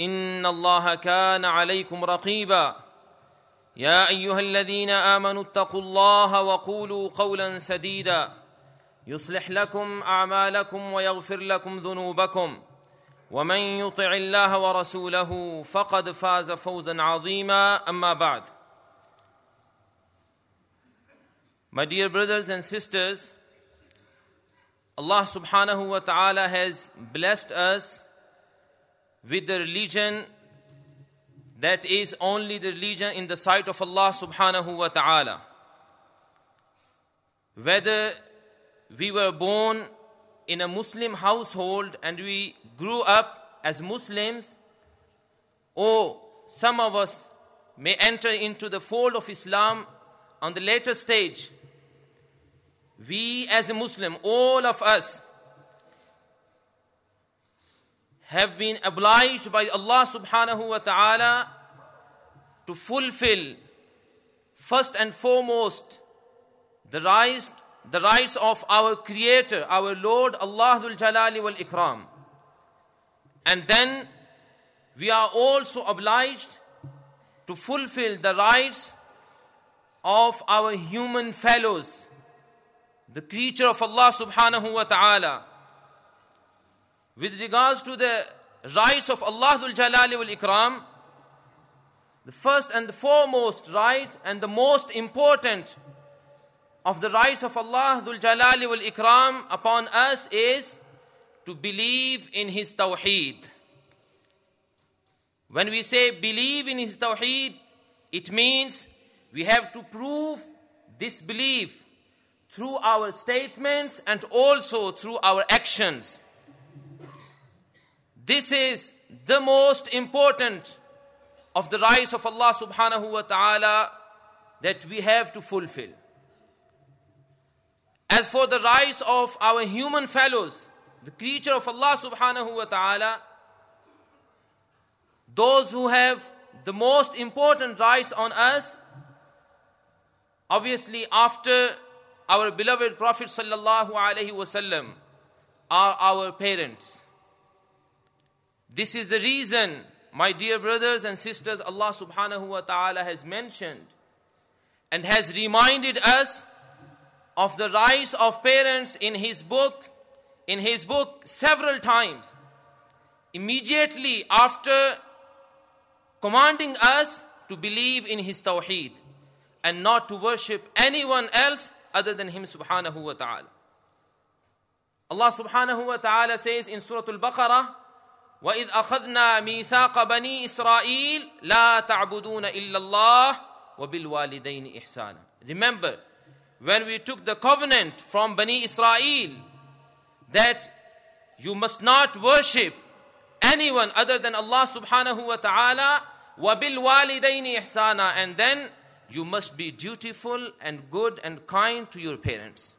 ان الله كان عليكم رقيبا يا ايها الذين امنوا اتقوا الله وقولوا قولا سديدا يصلح لكم اعمالكم ويغفر لكم ذنوبكم ومن يطع الله ورسوله فقد فاز فوزا عظيما اما بعد My dear brothers and sisters, Allah subhanahu wa ta'ala has blessed us with the religion that is only the religion in the sight of Allah subhanahu wa ta'ala. Whether we were born in a Muslim household and we grew up as Muslims, or some of us may enter into the fold of Islam on the later stage, we as a Muslim, all of us, have been obliged by Allah subhanahu wa ta'ala to fulfill first and foremost the rights, the rights of our Creator, our Lord Allah Jalali wal Ikram. And then we are also obliged to fulfill the rights of our human fellows, the creature of Allah subhanahu wa ta'ala with regards to the rights of Allah Jalali wal Ikram, the first and the foremost right and the most important of the rights of Allah Jalali wal Ikram upon us is to believe in His Tawheed. When we say believe in His Tawheed, it means we have to prove this belief through our statements and also through our actions. This is the most important of the rights of Allah subhanahu wa ta'ala that we have to fulfill. As for the rights of our human fellows, the creature of Allah subhanahu wa ta'ala, those who have the most important rights on us, obviously after our beloved Prophet sallallahu alaihi wasallam, are our parents. This is the reason, my dear brothers and sisters, Allah subhanahu wa ta'ala has mentioned and has reminded us of the rights of parents in his book in his book several times immediately after commanding us to believe in his tawheed and not to worship anyone else other than him subhanahu wa ta'ala Allah subhanahu wa ta'ala says in Surah Al Baqarah, وَإِذْ أَخَذْنَا مِيثَاقَ بَنِي إِسْرَائِيلَ لَا تَعْبُدُونَ إِلَّا اللَّهِ وَبِالْوَالِدَيْنِ إِحْسَانًا Remember, when we took the covenant from Bani Israel, that you must not worship anyone other than Allah subhanahu wa ta'ala, وَبِالْوَالِدَيْنِ إِحْسَانًا And then you must be dutiful and good and kind to your parents.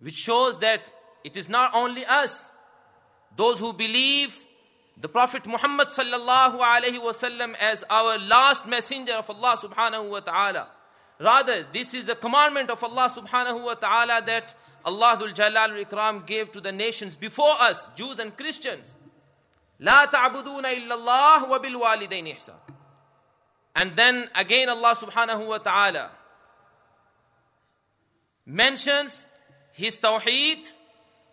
Which shows that it is not only us, those who believe the Prophet Muhammad sallallahu alaihi wasallam as our last messenger of Allah subhanahu wa ta'ala. Rather, this is the commandment of Allah subhanahu wa ta'ala that Allah Jalal Ikram gave to the nations before us, Jews and Christians. لا تعبدون إلا الله وبالوالدين إحسان And then again Allah subhanahu wa ta'ala mentions his tawheed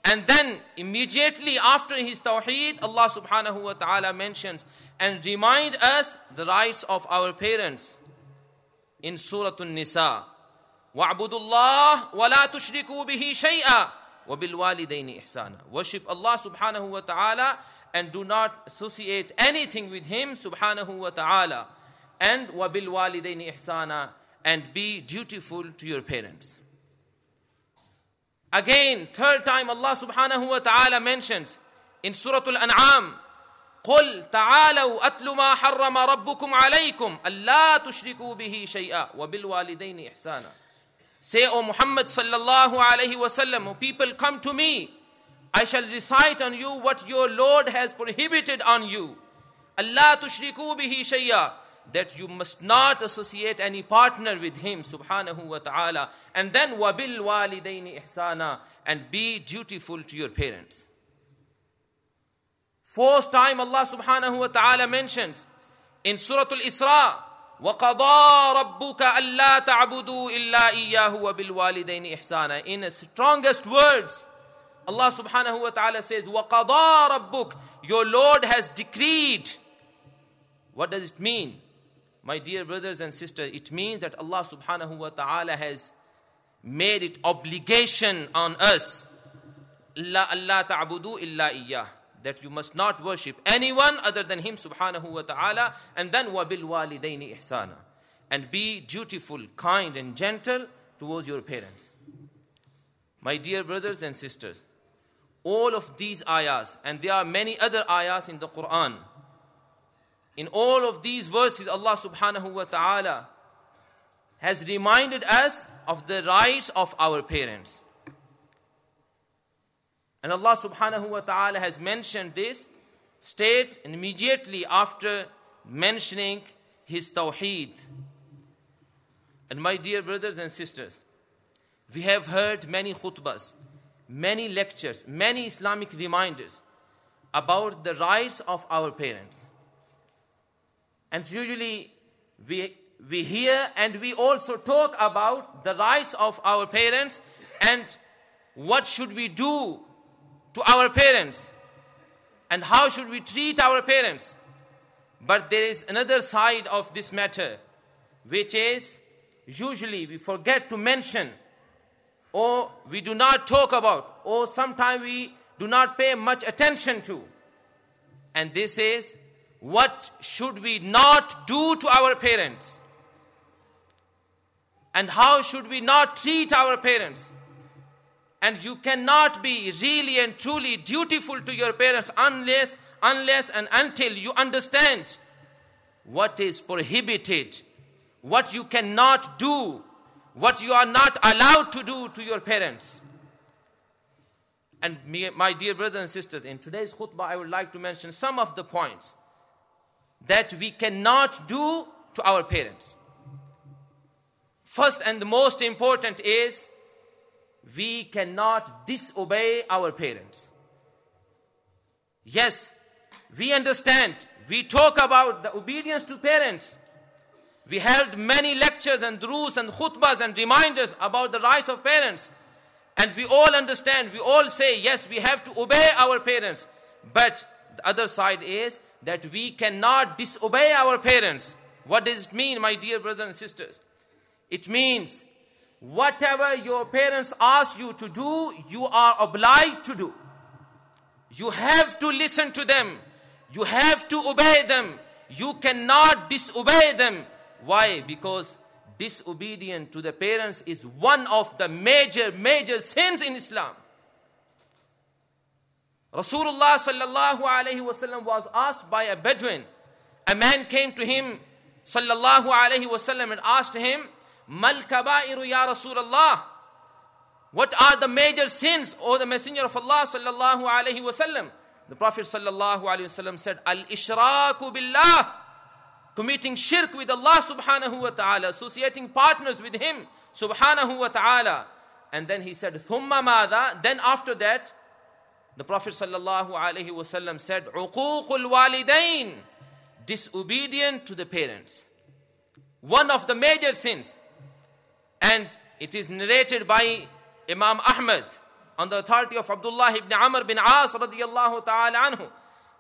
and then immediately after his tawheed, Allah subhanahu wa ta'ala mentions and remind us the rights of our parents in Surah An-Nisa. وَاعْبُدُوا اللَّهَ وَلَا تُشْرِكُوا بِهِ شَيْئًا وَبِالْوَالِدَيْنِ إِحْسَانًا Worship Allah subhanahu wa ta'ala and do not associate anything with Him subhanahu wa ta'ala. And وَبِالْوَالِدَيْنِ إِحْسَانًا And be dutiful to your parents. Again, third time Allah subhanahu wa ta'ala mentions in Surah Al-An'am, قل تعالوا أتل ما حرم ربكم عليكم ألا تشركوا به شيئا وبالوالدين إحسانا Say, O Muhammad sallallahu alayhi wasallam, O people come to me, I shall recite on you what your Lord has prohibited on you. Allah tushriku bihi shayya that you must not associate any partner with him subhanahu wa ta'ala and then wabil walidaini ihsana and be dutiful to your parents fourth time allah subhanahu wa ta'ala mentions in surah al-isra وَقَضَى رَبُّكَ أَلَّا تَعْبُدُوا إِلَّا إِيَّاهُ وَبِالْوَالِدَيْنِ إِحْسَانًا In the strongest words, Allah subhanahu wa ta'ala says, وَقَضَى رَبُّكَ Your Lord has decreed. What does it mean? My dear brothers and sisters, it means that Allah subhanahu wa ta'ala has made it obligation on us. La ta'budu illa That you must not worship anyone other than Him subhanahu wa ta'ala. And then wabil walidaini ihsana. And be dutiful, kind, and gentle towards your parents. My dear brothers and sisters, all of these ayahs, and there are many other ayahs in the Quran in all of these verses, Allah subhanahu wa ta'ala has reminded us of the rights of our parents. And Allah subhanahu wa ta'ala has mentioned this state immediately after mentioning his tawheed. And my dear brothers and sisters, we have heard many khutbas, many lectures, many Islamic reminders about the rights of our parents. And usually we, we hear and we also talk about the rights of our parents and what should we do to our parents and how should we treat our parents. But there is another side of this matter, which is usually we forget to mention or we do not talk about or sometimes we do not pay much attention to. And this is what should we not do to our parents? And how should we not treat our parents? And you cannot be really and truly dutiful to your parents unless, unless and until you understand what is prohibited, what you cannot do, what you are not allowed to do to your parents. And me, my dear brothers and sisters, in today's khutbah, I would like to mention some of the points that we cannot do to our parents. First and the most important is we cannot disobey our parents. Yes, we understand. We talk about the obedience to parents. We held many lectures and rules and khutbas and reminders about the rights of parents. And we all understand, we all say, yes, we have to obey our parents. But the other side is not disobey over parents what does it mean my dears whatever your parents ask you to do you are obliged to do you have to listen to them you have to obey them you can not disobey them why because disobedience to the parents is one of the major major sins in Islam Rasulullah sallallahu alayhi wasallam was asked by a Bedouin. A man came to him sallallahu alayhi wasallam and asked him, Mal kabairu ya Rasulullah? What are the major sins, O the Messenger of Allah sallallahu alayhi wasallam? The Prophet sallallahu alayhi wasallam said, Al ishraku billah. Committing shirk with Allah subhanahu wa ta'ala, associating partners with Him subhanahu wa ta'ala. And then he said, Thumma mada. Then after that, the Prophet ﷺ said, Uququl walidain, disobedient to the parents. One of the major sins. And it is narrated by Imam Ahmad on the authority of Abdullah ibn Amr bin As radiallahu ta'ala anhu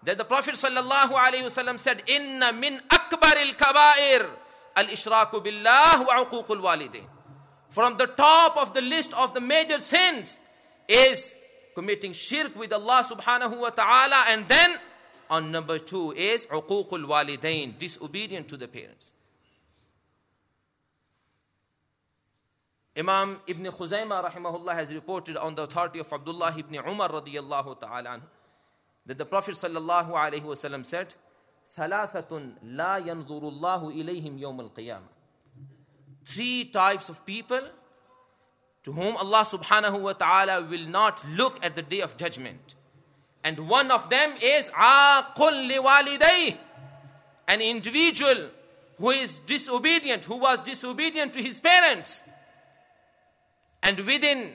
that the Prophet sallallahu alayhi wasallam said, Inna min akbaril kabair al ishraku billah wa uququl walidain. From the top of the list of the major sins is committing shirk with Allah subhanahu wa ta'ala. And then on number two is uququl walidain, disobedient to the parents. Imam Ibn Khuzaimah rahimahullah has reported on the authority of Abdullah ibn Umar radiyallahu ta'ala that the Prophet sallallahu alayhi wasallam said, ثَلَاثَةٌ لَا يَنْظُرُ اللَّهُ إِلَيْهِمْ يَوْمَ الْقِيَامَةِ Three types of people to whom Allah subhanahu wa ta'ala will not look at the day of judgment. And one of them is عَاقُلْ لِوَالِدَيْهِ An individual who is disobedient, who was disobedient to his parents. And within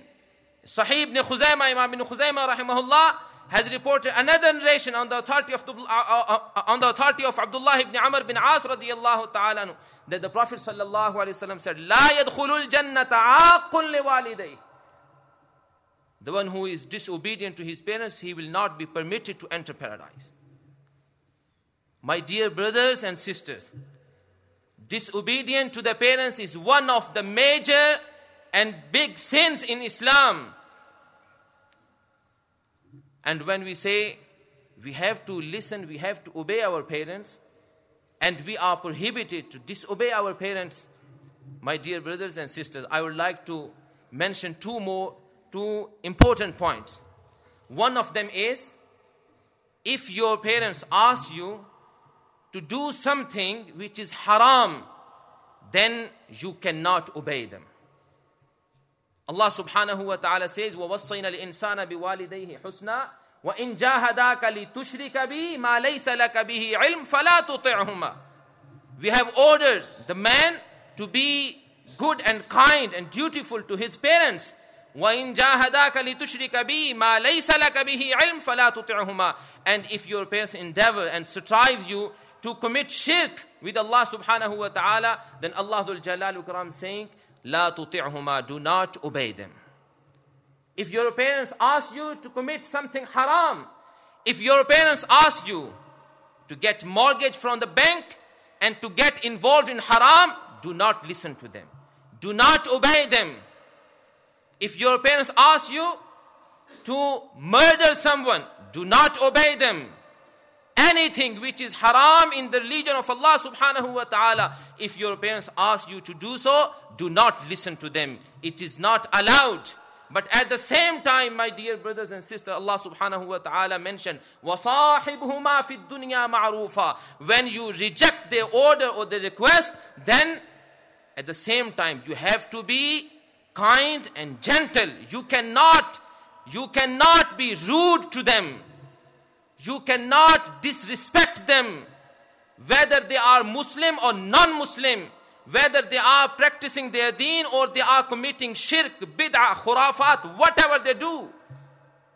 Sahih ibn Khuzaimah, Imam ibn Khuzaimah rahimahullah, has reported another narration on the authority of, uh, uh, uh, on the authority of Abdullah ibn Amr bin As radiallahu ta'ala that the Prophet sallallahu alayhi wasallam said, La yadkhulul jannata aaqun liwalidayh. The one who is disobedient to his parents, he will not be permitted to enter paradise. My dear brothers and sisters, disobedience to the parents is one of the major and big sins in Islam. And when we say we have to listen, we have to obey our parents, and we are prohibited to disobey our parents, my dear brothers and sisters, I would like to mention two more, two important points. One of them is if your parents ask you to do something which is haram, then you cannot obey them. Allah subhanahu wa ta'ala says, وَوَصَّيْنَا الْإِنسَانَ بِوَالِدَيْهِ حُسْنًا وَإِن جَاهَدَاكَ لِتُشْرِكَ بِهِ مَا لَيْسَ لَكَ بِهِ عِلْمٌ فَلَا تُطِعْهُمَا We have ordered the man to be good and kind and dutiful to his parents. وَإِن جَاهَدَاكَ لِتُشْرِكَ بِهِ مَا لَيْسَ لَكَ بِهِ عِلْمٌ فَلَا تُطِعْهُمَا And if your parents endeavor and strive you to commit shirk with Allah subhanahu wa ta'ala, then Allah Jalalu Karam saying, La tuti'huma, do not obey them. If your parents ask you to commit something haram, if your parents ask you to get mortgage from the bank and to get involved in haram, do not listen to them. Do not obey them. If your parents ask you to murder someone, do not obey them anything which is haram in the religion of Allah subhanahu wa ta'ala. If your parents ask you to do so, do not listen to them. It is not allowed. But at the same time, my dear brothers and sisters, Allah subhanahu wa ta'ala mentioned, وَصَاحِبْهُمَا فِي الدُّنْيَا مَعْرُوفًا When you reject their order or the request, then at the same time, you have to be kind and gentle. You cannot, you cannot be rude to them. You cannot disrespect them, whether they are Muslim or non Muslim, whether they are practicing their deen or they are committing shirk, bid'ah, khurafat, whatever they do.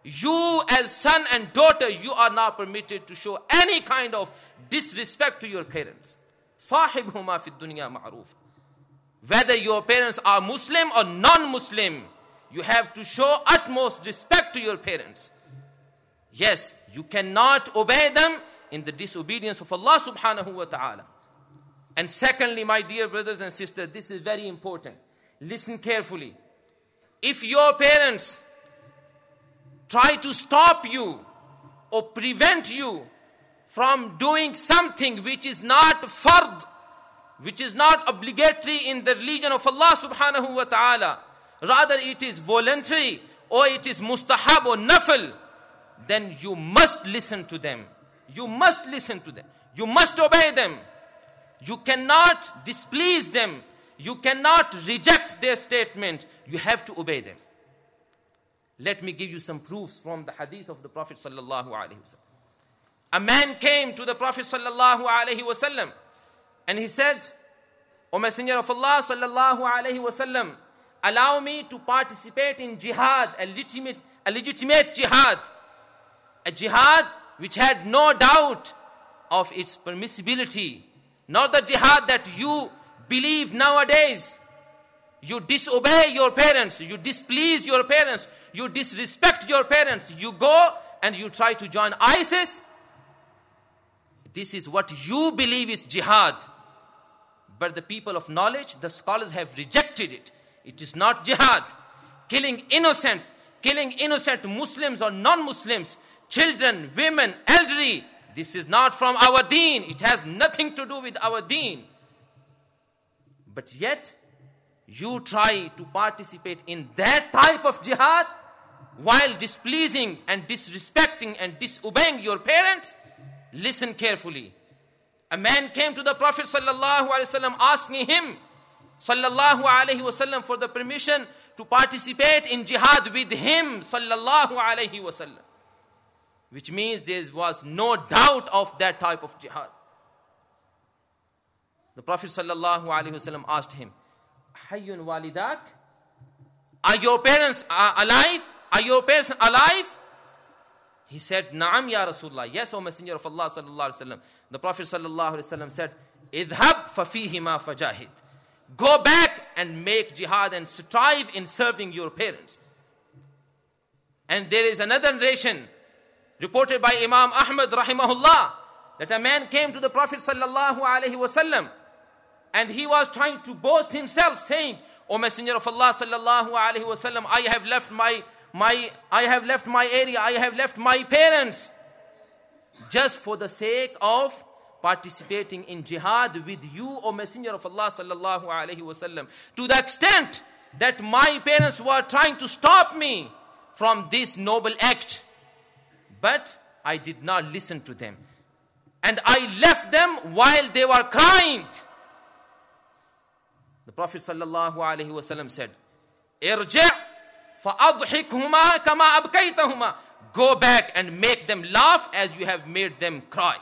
You, as son and daughter, you are not permitted to show any kind of disrespect to your parents. Sahibhuma fi dunya ma'ruf. Whether your parents are Muslim or non Muslim, you have to show utmost respect to your parents. Yes, you cannot obey them in the disobedience of Allah subhanahu wa ta'ala. And secondly, my dear brothers and sisters, this is very important. Listen carefully. If your parents try to stop you or prevent you from doing something which is not fard, which is not obligatory in the religion of Allah subhanahu wa ta'ala, rather it is voluntary or it is mustahab or nafil, then you must listen to them. You must listen to them. You must obey them. You cannot displease them. You cannot reject their statement. You have to obey them. Let me give you some proofs from the hadith of the Prophet sallallahu alaihi wasallam. A man came to the Prophet sallallahu alaihi wasallam and he said, O Messenger of Allah sallallahu alaihi wasallam, allow me to participate in jihad, a legitimate, a legitimate jihad a jihad which had no doubt of its permissibility, not the jihad that you believe nowadays. You disobey your parents, you displease your parents, you disrespect your parents, you go and you try to join ISIS. This is what you believe is jihad. But the people of knowledge, the scholars have rejected it. It is not jihad. Killing innocent, killing innocent Muslims or non Muslims, children, women, elderly. This is not from our deen. It has nothing to do with our deen. But yet, you try to participate in that type of jihad while displeasing and disrespecting and disobeying your parents. Listen carefully. A man came to the Prophet sallallahu alaihi wasallam asking him sallallahu alaihi wasallam for the permission to participate in jihad with him sallallahu alaihi wasallam which means there was no doubt of that type of jihad. The Prophet ﷺ asked him, Hayyun walidak? Are your parents uh, alive? Are your parents alive? He said, Naam ya Rasulullah. Yes, O Messenger of Allah sallallahu alaihi wasallam. The Prophet sallallahu alaihi wasallam said, Idhab fafihima fajahid. Go back and make jihad and strive in serving your parents. And there is another narration reported by Imam Ahmad rahimahullah that a man came to the Prophet sallallahu alaihi wasallam and he was trying to boast himself saying O Messenger of Allah sallallahu alaihi wasallam I have left my my I have left my area I have left my parents just for the sake of participating in jihad with you O Messenger of Allah sallallahu alaihi wasallam to the extent that my parents were trying to stop me from this noble act but I did not listen to them. And I left them while they were crying. The Prophet ﷺ said, فَأَضْحِكْهُمَا كَمَا أَبْكَيْتَهُمَا Go back and make them laugh as you have made them cry.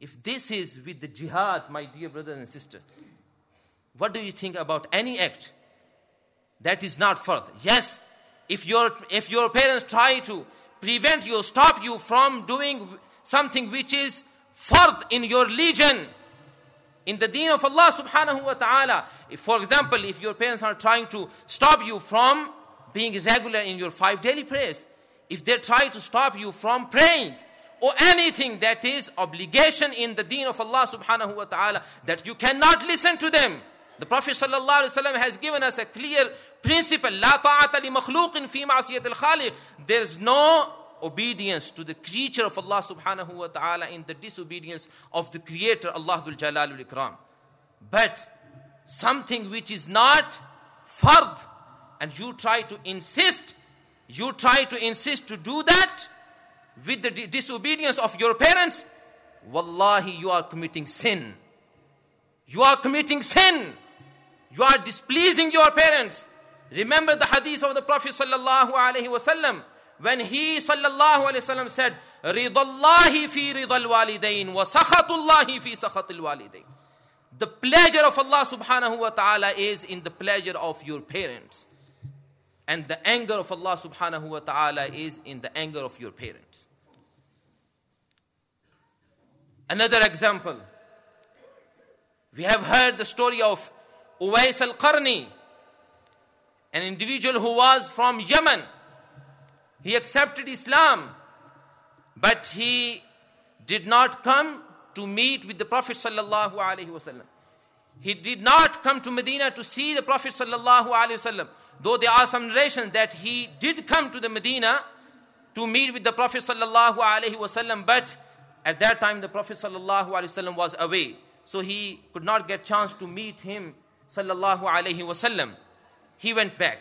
If this is with the jihad, my dear brothers and sisters, what do you think about any act that is not further? Yes, if your if your parents try to prevent you stop you from doing something which is fard in your religion in the deen of Allah subhanahu wa ta'ala if, for example if your parents are trying to stop you from being regular in your five daily prayers if they try to stop you from praying or anything that is obligation in the deen of Allah subhanahu wa ta'ala that you cannot listen to them the Prophet ﷺ has given us a clear principle. لا طاعة لِمخلوقٍ في معصية الخالق. al-khaliq. is no obedience to the creature of Allah subhanahu wa ta'ala in the disobedience of the creator Allah Dhul Jalal Ikram. But something which is not fard and you try to insist, you try to insist to do that with the disobedience of your parents, wallahi you are committing sin. You are committing sin. You are displeasing your parents. Remember the hadith of the Prophet sallallahu alaihi wasallam when he sallallahu alaihi wasallam said, "Ridallahi fi ridal walidain wa sakhatullahi fi sakhatil walidain." The pleasure of Allah subhanahu wa ta'ala is in the pleasure of your parents. And the anger of Allah subhanahu wa ta'ala is in the anger of your parents. Another example. We have heard the story of Uwais al Qarni, an individual who was from Yemen. He accepted Islam, but he did not come to meet with the Prophet sallallahu wasallam. He did not come to Medina to see the Prophet sallallahu wasallam. Though there are some narrations that he did come to the Medina to meet with the Prophet sallallahu wasallam, but at that time the Prophet sallallahu wasallam was away, so he could not get chance to meet him sallallahu alaihi wasallam, he went back.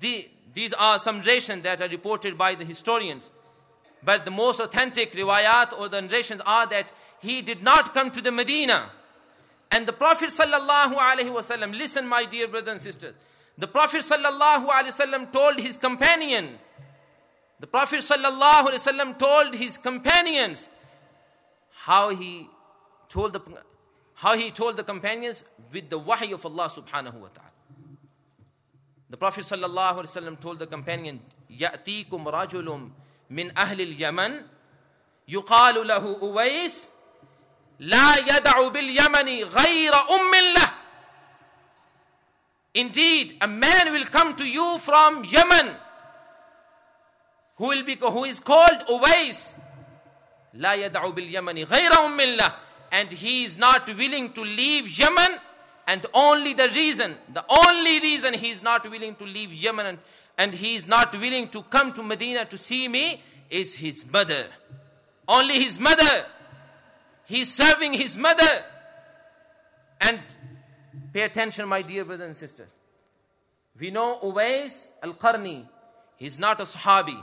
The, these are some narrations that are reported by the historians, but the most authentic riwayat or the narrations are that he did not come to the Medina. And the Prophet sallallahu alaihi wasallam, listen, my dear brothers and sisters, the Prophet sallallahu alaihi wasallam told his companion, the Prophet sallallahu alaihi wasallam told his companions how he told the how he told the companions? With the wahy of Allah subhanahu wa ta'ala. The Prophet sallallahu alaihi wasallam told the companion, يَأْتِيكُمْ رَجُلٌ مِّنْ أَهْلِ الْيَمَنِ يُقَالُ لَهُ la لَا يَدَعُ بِالْيَمَنِ غَيْرَ أُمٍّ لَهُ Indeed, a man will come to you from Yemen who, will be, who is called Uwais. لا يدع باليمن غير أم الله and he is not willing to leave Yemen. And only the reason, the only reason he is not willing to leave Yemen and, and he is not willing to come to Medina to see me is his mother. Only his mother. He is serving his mother. And pay attention, my dear brothers and sisters. We know Uwais al Qarni. He's not a Sahabi.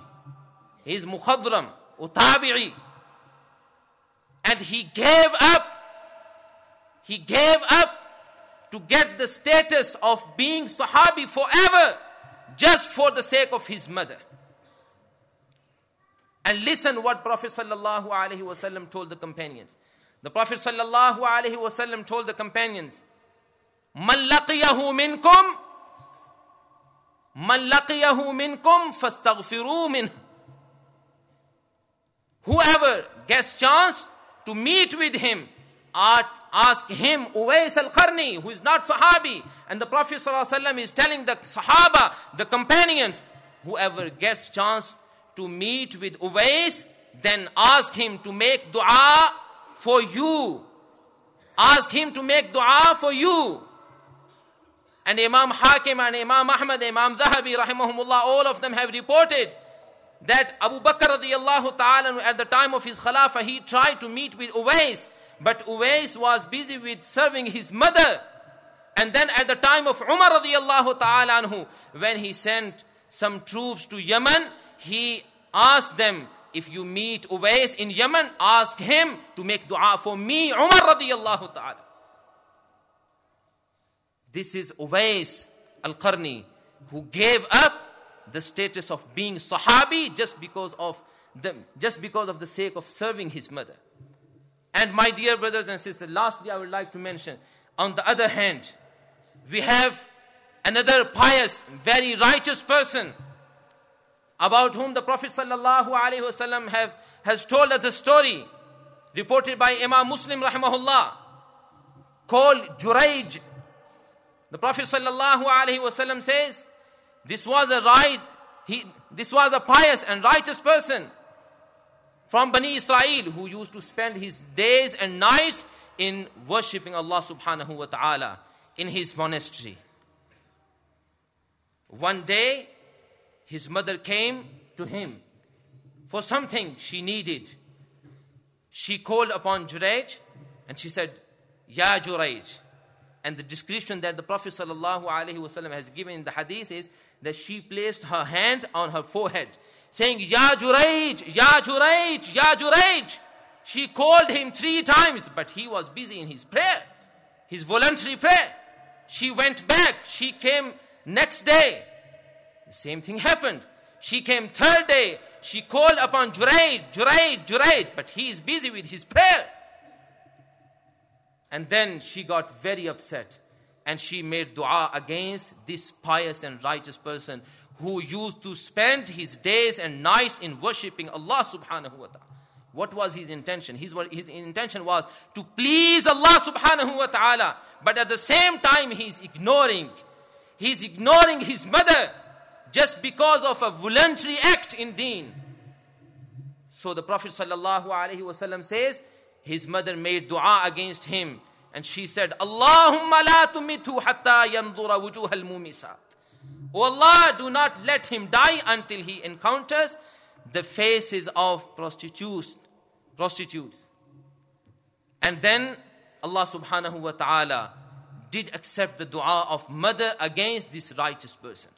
He's Mukhadram, Utabi'i. And he gave up. He gave up to get the status of being Sahabi forever just for the sake of his mother. And listen what Prophet sallallahu alaihi wasallam told the companions. The Prophet sallallahu alaihi wasallam told the companions, "Man laqiyahu minkum man laqiyahu minkum fastaghfiru minhu." Whoever gets chance to meet with him, ask him, Uwais al Kharni, who is not Sahabi. And the Prophet ﷺ is telling the Sahaba, the companions, whoever gets chance to meet with Uwais, then ask him to make dua for you. Ask him to make dua for you. And Imam Hakim and Imam Ahmad, Imam Zahabi, rahimahumullah, all of them have reported that Abu Bakr radiallahu ta'ala at the time of his Khilafah, he tried to meet with Uwais, but Uwais was busy with serving his mother. And then at the time of Umar radiallahu ta'ala anhu, when he sent some troops to Yemen, he asked them, if you meet Uwais in Yemen, ask him to make dua for me, Umar radiallahu ta'ala. This is Uwais al-Qarni who gave up the status of being Sahabi just because of them, just because of the sake of serving his mother. And my dear brothers and sisters, lastly, I would like to mention, on the other hand, we have another pious, very righteous person about whom the Prophet ﷺ has told us a story reported by Imam Muslim rahimahullah called Juraij. The Prophet ﷺ says, this was a right, he, this was a pious and righteous person from Bani Israel who used to spend his days and nights in worshipping Allah subhanahu wa ta'ala in his monastery. One day, his mother came to him for something she needed. She called upon Juraj and she said, Ya Juraj. And the description that the Prophet sallallahu alaihi wasallam has given in the hadith is that she placed her hand on her forehead, saying, Ya Jurayj, Ya Jurayj, Ya Jurayj. She called him three times, but he was busy in his prayer, his voluntary prayer. She went back. She came next day. The same thing happened. She came third day. She called upon Jurayj, Jurayj, Jurayj, but he is busy with his prayer. And then she got very upset and she made dua against this pious and righteous person who used to spend his days and nights in worshipping Allah subhanahu wa ta'ala. What was his intention? His, his intention was to please Allah subhanahu wa ta'ala, but at the same time, he's ignoring. He's ignoring his mother just because of a voluntary act in deen. So the Prophet sallallahu alaihi wasallam says, his mother made dua against him and she said, Allahumma la tumitu hatta yandura wujuhal mumisat. O Allah, do not let him die until he encounters the faces of prostitutes. prostitutes. And then Allah subhanahu wa ta'ala did accept the dua of mother against this righteous person.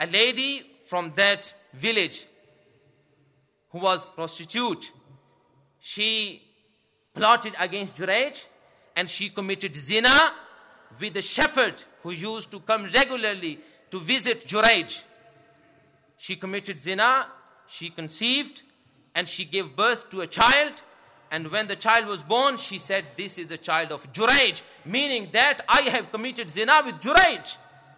A lady from that village who was prostitute, she plotted against Juraj and she committed zina with the shepherd who used to come regularly to visit Juraj. She committed zina, she conceived, and she gave birth to a child. And when the child was born, she said, This is the child of Juraj, meaning that I have committed zina with Juraj.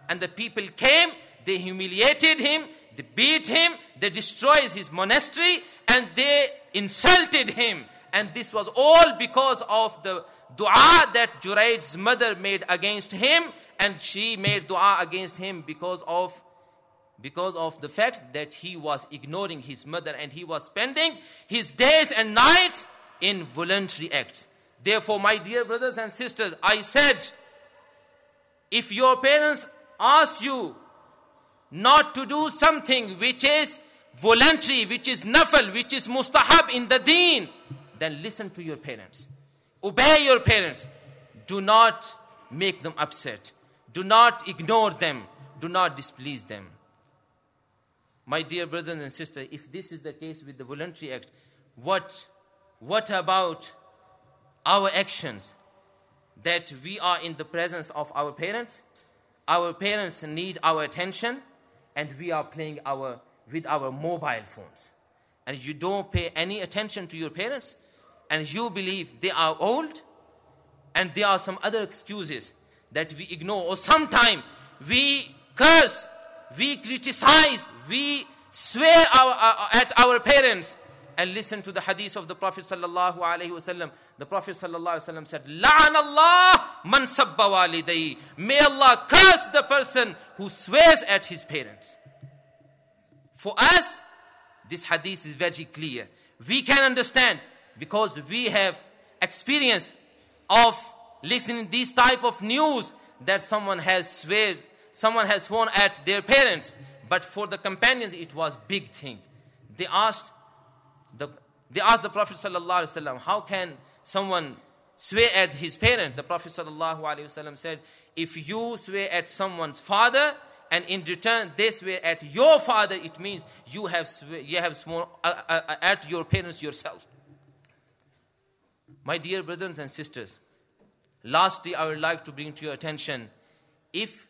And the people came, they humiliated him, they beat him, they destroyed his monastery, and they insulted him and this was all because of the dua that Juraid's mother made against him. And she made dua against him because of because of the fact that he was ignoring his mother and he was spending his days and nights in voluntary acts. Therefore, my dear brothers and sisters, I said, if your parents ask you not to do something which is voluntary, which is nafal, which is mustahab in the deen, then listen to your parents. Obey your parents. Do not make them upset. Do not ignore them. Do not displease them. My dear brothers and sisters, if this is the case with the Voluntary Act, what, what about our actions? That we are in the presence of our parents, our parents need our attention, and we are playing our, with our mobile phones. And you don't pay any attention to your parents, and you believe they are old and there are some other excuses that we ignore or sometimes we curse we criticize we swear our, uh, at our parents and listen to the hadith of the prophet sallallahu alaihi wasallam the prophet sallallahu alaihi wasallam said la'an allah man sabba walidayhi may allah curse the person who swears at his parents for us this hadith is very clear we can understand because we have experience of listening these type of news that someone has swear, someone has sworn at their parents. But for the companions, it was big thing. They asked the they asked the Prophet sallallahu how can someone swear at his parent? The Prophet sallallahu said, if you swear at someone's father and in return they swear at your father, it means you have you have sworn uh, uh, uh, at your parents yourself. My dear brothers and sisters, lastly, I would like to bring to your attention if,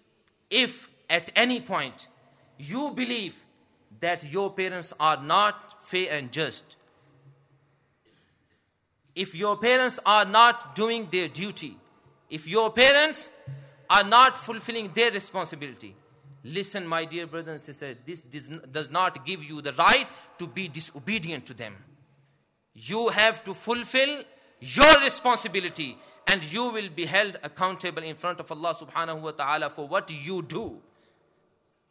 if at any point you believe that your parents are not fair and just, if your parents are not doing their duty, if your parents are not fulfilling their responsibility, listen, my dear brothers and sisters, this does not give you the right to be disobedient to them. You have to fulfill your responsibility and you will be held accountable in front of Allah subhanahu wa ta'ala for what you do.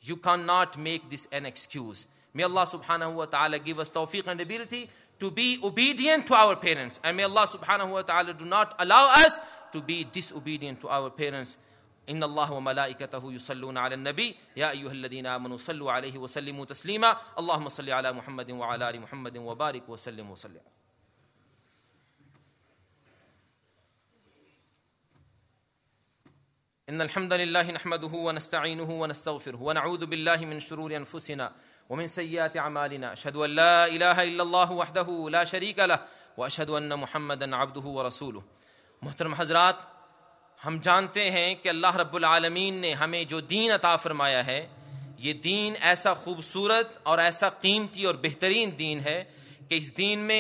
You cannot make this an excuse. May Allah subhanahu wa ta'ala give us tawfiq and ability to be obedient to our parents. And may Allah subhanahu wa ta'ala do not allow us to be disobedient to our parents. إن الله وملائكته يصلون على النبي يا أيها الذين آمنوا صلوا عليه وسلموا تسليما اللهم صل على محمد وعلى آل محمد وبارك وسلم وسلم ان الحمد لله نحمده ونستعينه ونستغفره ونعوذ بالله من شرور انفسنا ومن سيئات اعمالنا اشهد ان لا اله الا الله وحده لا شريك له واشهد ان محمدا عبده ورسوله محترم حضرات ہم جانتے ہیں کہ اللہ رب العالمین نے ہمیں جو دین عطا فرمایا ہے یہ دین ایسا خوبصورت اور ایسا قیمتی اور بہترین دین ہے کہ اس دین میں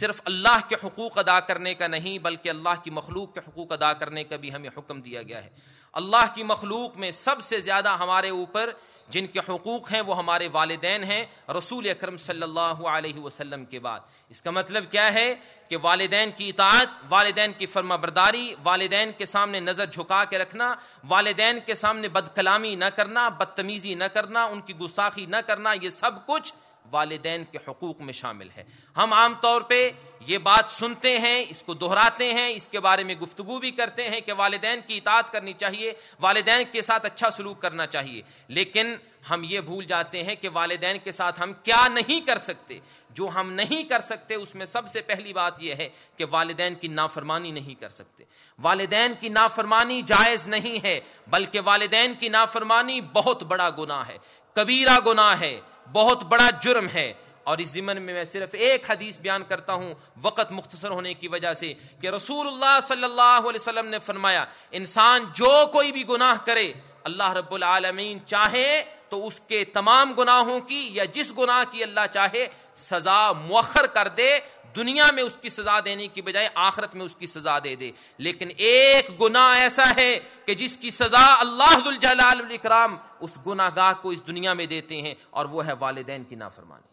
صرف اللہ کے حقوق ادا کرنے کا نہیں بلکہ اللہ کی مخلوق کے حقوق ادا کرنے کا بھی ہمیں حکم دیا گیا ہے اللہ کی مخلوق میں سب سے زیادہ ہمارے اوپر جن کے حقوق ہیں وہ ہمارے والدین ہیں رسول اکرم صلی اللہ علیہ وسلم کے بعد اس کا مطلب کیا ہے کہ والدین کی اطاعت والدین کی فرما برداری والدین کے سامنے نظر جھکا کے رکھنا والدین کے سامنے بد کلامی نہ کرنا بدتمیزی نہ کرنا ان کی گساخی نہ کرنا یہ سب کچھ والدین کے حقوق میں شامل ہے ہم عام طور پہ یہ بات سنتے ہیں اس کو دہراتے ہیں اس کے بارے میں گفتگو بھی کرتے ہیں کہ والدین کی اطاعت کرنی چاہیے والدین کے ساتھ اچھا سلوک کرنا چاہیے لیکن ہم یہ بھول جاتے ہیں کہ والدین کے ساتھ ہم کیا نہیں کر سکتے جو ہم نہیں کر سکتے اس میں سب سے پہلی بات یہ ہے کہ والدین کی نافرمانی نہیں کر سکتے والدین کی نافرمانی جائز نہیں ہے بلکہ والدین کی نافرمانی بہت بڑا گناہ ہے کبیرہ گناہ ہے بہت بڑا جرم ہے اور اس ضمن میں میں صرف ایک حدیث بیان کرتا ہوں وقت مختصر ہونے کی وجہ سے کہ رسول اللہ صلی اللہ علیہ وسلم نے فرمایا انسان جو کوئی بھی گناہ کرے اللہ رب العالمین چاہے تو اس کے تمام گناہوں کی یا جس گناہ کی اللہ چاہے سزا مؤخر کر دے دنیا میں اس کی سزا دینے کی بجائے آخرت میں اس کی سزا دے دے لیکن ایک گناہ ایسا ہے کہ جس کی سزا اللہ جلال الاکرام اس گناہ گاہ کو اس دنیا میں دیتے ہیں اور وہ ہے والدین کی نافرمانی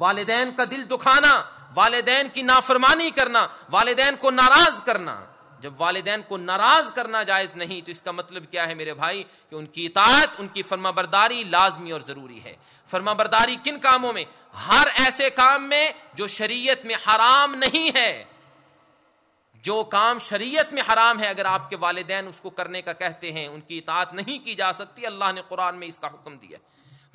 والدین کا دل دکھانا والدین کی نافرمانی کرنا والدین کو ناراض کرنا جب والدین کو ناراض کرنا جائز نہیں تو اس کا مطلب کیا ہے میرے بھائی کہ ان کی اطاعت ان کی فرما برداری لازمی اور ضروری ہے فرما برداری کن کاموں میں ہر ایسے کام میں جو شریعت میں حرام نہیں ہے جو کام شریعت میں حرام ہے اگر آپ کے والدین اس کو کرنے کا کہتے ہیں ان کی اطاعت نہیں کی جا سکتی اللہ نے قرآن میں اس کا حکم دیا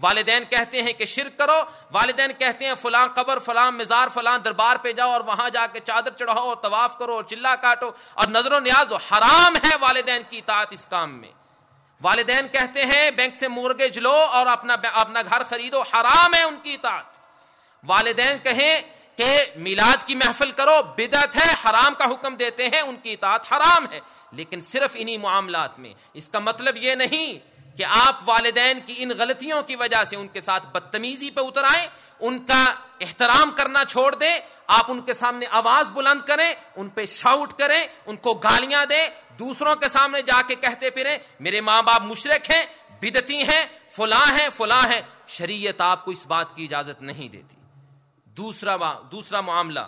والدین کہتے ہیں کہ شرک کرو والدین کہتے ہیں فلاں قبر فلاں مزار فلاں دربار پہ جاؤ اور وہاں جا کے چادر چڑھاؤ اور طواف کرو اور چلا کاٹو اور نظر و نیاز حرام ہے والدین کی اطاعت اس کام میں والدین کہتے ہیں بینک سے مورگیج جلو اور اپنا اپنا گھر خریدو حرام ہے ان کی اطاعت والدین کہیں کہ میلاد کی محفل کرو بدعت ہے حرام کا حکم دیتے ہیں ان کی اطاعت حرام ہے لیکن صرف انہی معاملات میں اس کا مطلب یہ نہیں کہ آپ والدین کی ان غلطیوں کی وجہ سے ان کے ساتھ بدتمیزی پہ اتر آئیں ان کا احترام کرنا چھوڑ دیں آپ ان کے سامنے آواز بلند کریں ان پہ شاؤٹ کریں ان کو گالیاں دیں دوسروں کے سامنے جا کے کہتے پھرے میرے ماں باپ مشرق ہیں بدتی ہیں فلاں ہیں فلاں ہیں شریعت آپ کو اس بات کی اجازت نہیں دیتی دوسرا دوسرا معاملہ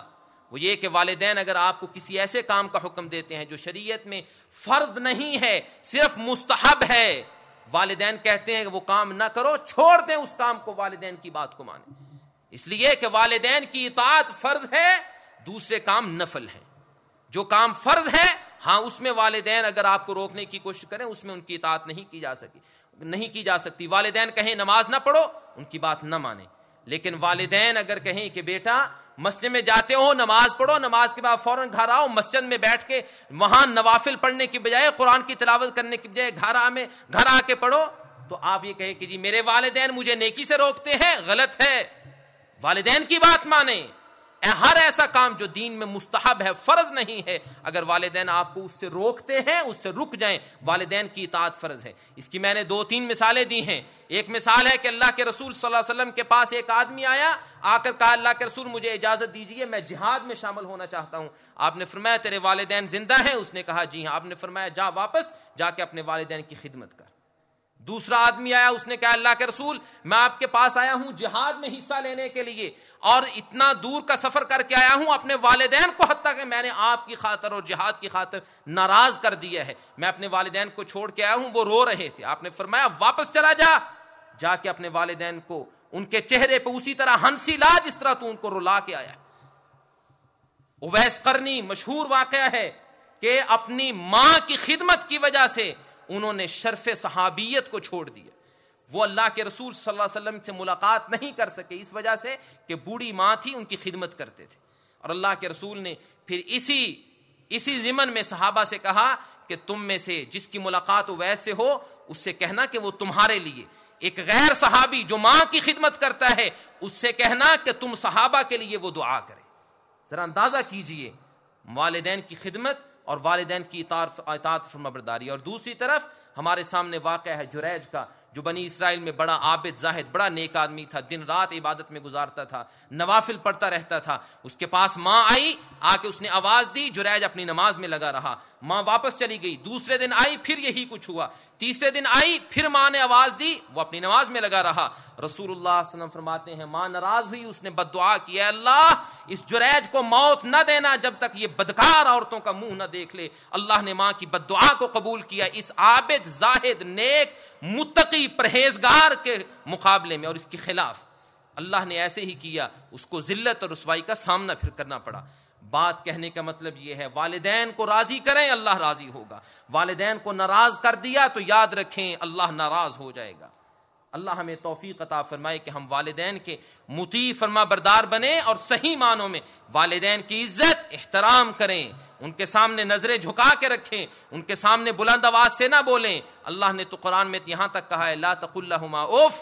وہ یہ کہ والدین اگر آپ کو کسی ایسے کام کا حکم دیتے ہیں جو شریعت میں فرض نہیں ہے صرف مستحب ہے والدین کہتے ہیں کہ وہ کام نہ کرو چھوڑ دیں اس کام کو والدین والدین کی کی بات کو اس لیے کہ اطاعت فرض ہے دوسرے کام نفل ہیں جو کام فرض ہے ہاں اس میں والدین اگر آپ کو روکنے کی کوشش کریں اس میں ان کی اطاعت نہیں کی جا سکتی نہیں کی جا سکتی والدین کہیں نماز نہ پڑھو ان کی بات نہ مانیں لیکن والدین اگر کہیں کہ بیٹا مسجد میں جاتے ہو نماز پڑھو نماز کے بعد فوراً گھر آؤ مسجد میں بیٹھ کے وہاں نوافل پڑھنے کی بجائے قرآن کی تلاوت کرنے کی بجائے گھر آ میں گھر آ کے پڑھو تو آپ یہ کہ جی میرے والدین مجھے نیکی سے روکتے ہیں غلط ہے والدین کی بات مانے ہر ایسا کام جو دین میں مستحب ہے فرض نہیں ہے اگر والدین آپ کو اس سے روکتے ہیں اس سے رک جائیں والدین کی اطاعت فرض ہے اس کی میں نے دو تین مثالیں دی ہیں ایک مثال ہے کہ اللہ کے رسول صلی اللہ علیہ وسلم کے پاس ایک آدمی آیا آ کر کہا اللہ کے رسول مجھے اجازت دیجیے میں جہاد میں شامل ہونا چاہتا ہوں آپ آپ نے نے نے نے فرمایا فرمایا تیرے والدین والدین زندہ ہیں اس اس کہا کہا جی ہاں جا جا واپس کے اپنے کی خدمت کر دوسرا آدمی آیا اللہ کے رسول میں آپ کے پاس آیا ہوں جہاد میں حصہ لینے کے لیے اور اتنا دور کا سفر کر کے آیا ہوں اپنے والدین کو حتیٰ کہ میں نے آپ کی خاطر اور جہاد کی خاطر ناراض کر دیا ہے میں اپنے والدین کو چھوڑ کے آیا ہوں وہ رو رہے تھے آپ نے فرمایا واپس چلا جا جا کے اپنے والدین کو ان کے چہرے پہ اسی طرح ہنسی لا جس طرح تو ان کو رلا کے آیا اویس کرنی مشہور واقعہ ہے کہ اپنی ماں کی خدمت کی وجہ سے انہوں نے شرف صحابیت کو چھوڑ دیا وہ اللہ کے رسول صلی اللہ علیہ وسلم سے ملاقات نہیں کر سکے اس وجہ سے کہ بوڑھی ماں تھی ان کی خدمت کرتے تھے اور اللہ کے رسول نے پھر اسی اسی ضمن میں صحابہ سے کہا کہ تم میں سے جس کی ملاقات ویسے سے ہو اس سے کہنا کہ وہ تمہارے لیے ایک غیر صحابی جو ماں کی خدمت کرتا ہے اس سے کہنا کہ تم صحابہ کے لیے وہ دعا کرے ذرا اندازہ کیجئے والدین کی خدمت اور والدین کی اطاعت فرما برداری اور دوسری طرف ہمارے سامنے واقعہ ہے جریج کا جو بنی اسرائیل میں بڑا عابد زاہد بڑا نیک آدمی تھا دن رات عبادت میں گزارتا تھا نوافل پڑھتا رہتا تھا اس کے پاس ماں آئی آ کے اس نے آواز دی جریج اپنی نماز میں لگا رہا ماں واپس چلی گئی دوسرے دن آئی پھر یہی کچھ ہوا تیسرے دن آئی پھر ماں نے آواز دی وہ اپنی نماز میں لگا رہا رسول اللہ علیہ وسلم فرماتے ہیں ماں ناراض ہوئی اس نے بد دعا کیا اللہ اس جریج کو موت نہ دینا جب تک یہ بدکار عورتوں کا منہ نہ دیکھ لے اللہ نے ماں کی بد دعا کو قبول کیا اس عابد زاہد نیک متقی پرہیزگار کے مقابلے میں اور اس کے خلاف اللہ نے ایسے ہی کیا اس کو ذلت اور رسوائی کا سامنا پھر کرنا پڑا بات کہنے کا مطلب یہ ہے والدین کو راضی کریں اللہ راضی ہوگا والدین کو ناراض کر دیا تو یاد رکھیں اللہ ناراض ہو جائے گا اللہ ہمیں توفیق عطا فرمائے کہ ہم والدین کے متی فرما بردار بنے اور صحیح معنوں میں والدین کی عزت احترام کریں ان کے سامنے نظریں جھکا کے رکھیں ان کے سامنے بلند آواز سے نہ بولیں اللہ نے تو قرآن میں یہاں تک کہا ہے لاتک اللہ اف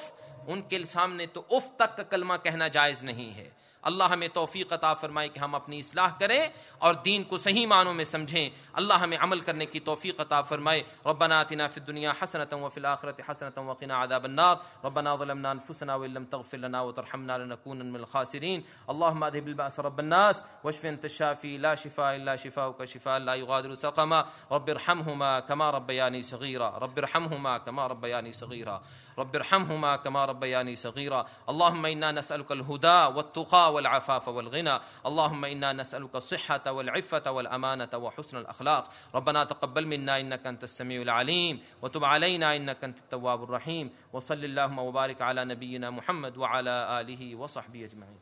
ان کے سامنے تو اف تک کا کلمہ کہنا جائز نہیں ہے اللہ ہمیں توفیق عطا فرمائے کہ ہم اپنی اصلاح کریں اور دین کو صحیح معنوں میں سمجھیں اللہ ہمیں عمل کرنے کی توفیق عطا فرمائے ربنا آتنا فی الدنیا حسنتا وفی الاخرت حسنتا وقنا عذاب النار ربنا ظلمنا انفسنا وان لم تغفر لنا وترحمنا لنكون من الخاسرین اللهم اذهب الباس رب الناس واشف انت الشافي لا شفاء الا شفاؤك شفاء لا يغادر سقما رب ارحمهما كما ربياني صغيرا رب ارحمهما كما ربياني صغيرا رب ارحمهما كما ربياني صغيرا اللهم انا نسالك الهدى والتقى والعفاف والغنى اللهم انا نسالك الصحه والعفه والامانه وحسن الاخلاق ربنا تقبل منا انك انت السميع العليم وتب علينا انك انت التواب الرحيم وصل اللهم وبارك على نبينا محمد وعلى اله وصحبه اجمعين